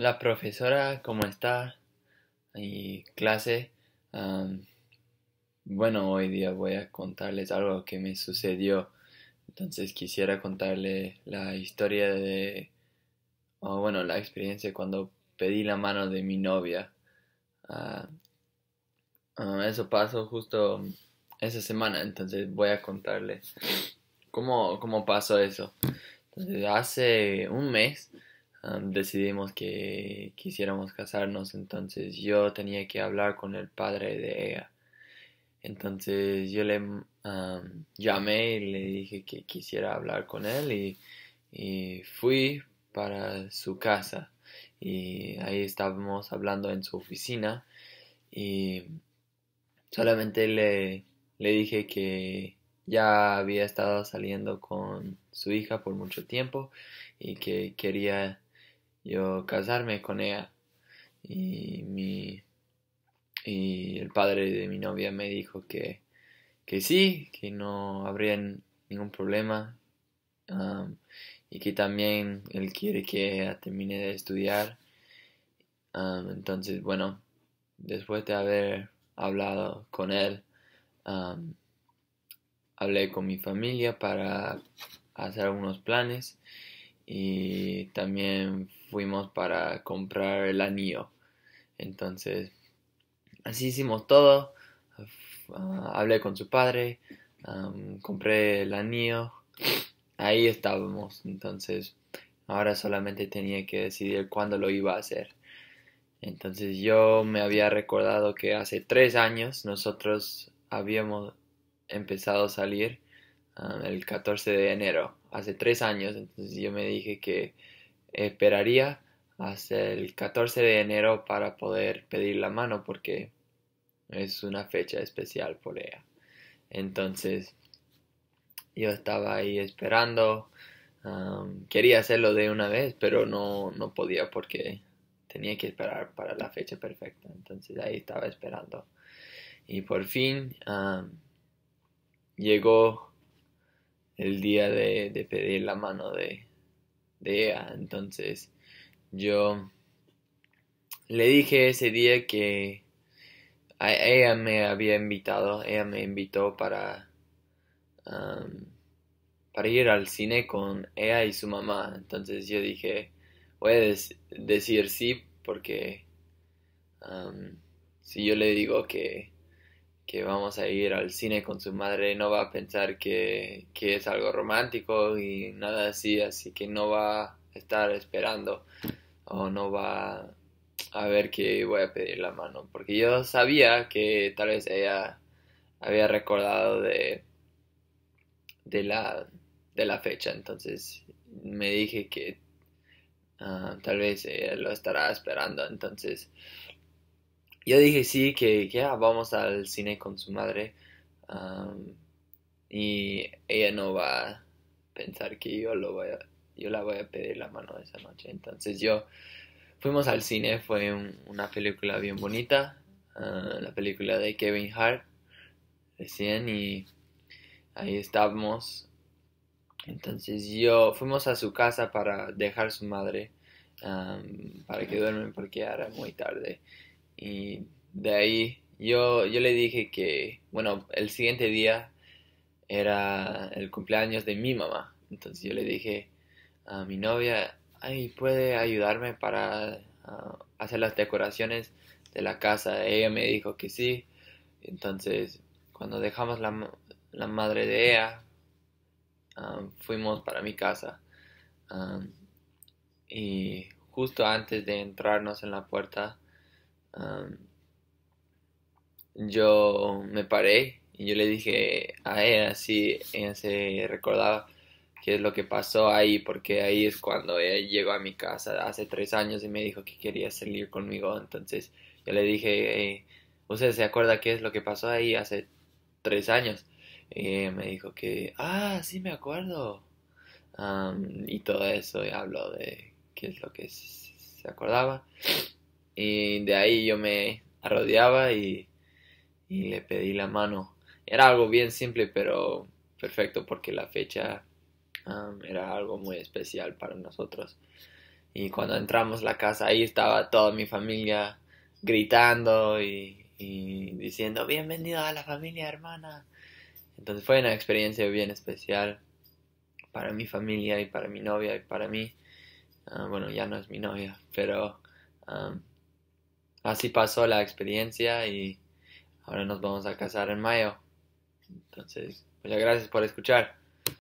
la profesora, ¿cómo está? Y clase. bueno, hoy día voy a contarles algo que me sucedió. Entonces quisiera contarles la historia de, o bueno, la experiencia cuando pedí la mano de mi novia. Ah, ah, eso pasó justo esa semana, entonces voy a contarles cómo, cómo pasó eso. Entonces hace un mes decidimos que quisiéramos casarnos, entonces yo tenía que hablar con el padre de ella. Entonces yo le llamé y le dije que quisiera hablar con él y, y fui para su casa y ahí estábamos hablando en su oficina y solamente le, le dije que ya había estado saliendo con su hija por mucho tiempo y que quería yo casarme con ella. Y, mi, y el padre de mi novia me dijo que, que sí, que no habría ningún problema. y que también él quiere que termine de estudiar. entonces, bueno, después de haber hablado con él, hablé con mi familia para hacer algunos planes y también fuimos para comprar el anillo. Entonces, así hicimos todo. Ah, hablé con su padre, compré el anillo. Ahí estábamos. Entonces, ahora solamente tenía que decidir cuándo lo iba a hacer. Entonces, yo me había recordado que hace tres años nosotros habíamos empezado a salir Ah, el 14 de enero, hace tres años. Entonces yo me dije que esperaría hasta el 14 de enero para poder pedir la mano porque es una fecha especial por ella. Entonces yo estaba ahí esperando. quería hacerlo de una vez, pero no, no podía porque tenía que esperar para la fecha perfecta. Entonces ahí estaba esperando. Y por fin llegó el día de, pedir la mano de, de ella. Entonces yo le dije ese día que ella me había invitado, ella me invitó para, um, para ir al cine con ella y su mamá. Entonces yo dije, voy a decir sí porque um, si yo le digo que que vamos a ir al cine con su madre no va a pensar que, es algo romántico y nada así, así que no va a estar esperando o no va a ver que voy a pedir la mano, porque yo sabía que tal vez ella había recordado de, de, la, de la fecha, entonces me dije que ah, tal vez ella lo estará esperando, entonces yo dije sí, que ya ah, vamos al cine con su madre. y ella no va a pensar que yo, lo voy yo la voy a pedir la mano esa noche. Entonces yo fuimos al cine, fue una película bien bonita. Ah, la película de Kevin Hart recién y ahí estábamos. Entonces yo fuimos a su casa para dejar a su madre para que duermen porque era muy tarde. Y de ahí yo, yo le dije que, bueno, el siguiente día era el cumpleaños de mi mamá. Entonces yo le dije a mi novia, ay, ¿puede ayudarme para ah, hacer las decoraciones de la casa? Ella me dijo que sí. Entonces, cuando dejamos la, la madre de ella, ah, fuimos para mi casa. Ah, y justo antes de entrarnos en la puerta, yo me paré y yo le dije a ella si ella se recordaba qué es lo que pasó ahí, porque ahí es cuando ella llegó a mi casa hace tres años y me dijo que quería salir conmigo. Entonces yo le dije, ¿usted se acuerda qué es lo que pasó ahí hace tres años? Y me dijo que, ah, sí me acuerdo. y todo eso, y habló de qué es lo que se acordaba. Y de ahí yo me arrodillaba y, le pedí la mano. Era algo bien simple, pero perfecto porque la fecha ah, era algo muy especial para nosotros. Y cuando entramos la casa, ahí estaba toda mi familia gritando y, diciendo, bienvenido a la familia hermana. Entonces fue una experiencia bien especial para mi familia y para mi novia y para mí. Ah, bueno, ya no es mi novia, pero ah, así pasó la experiencia y ahora nos vamos a casar en mayo. Entonces, muchas gracias por escuchar.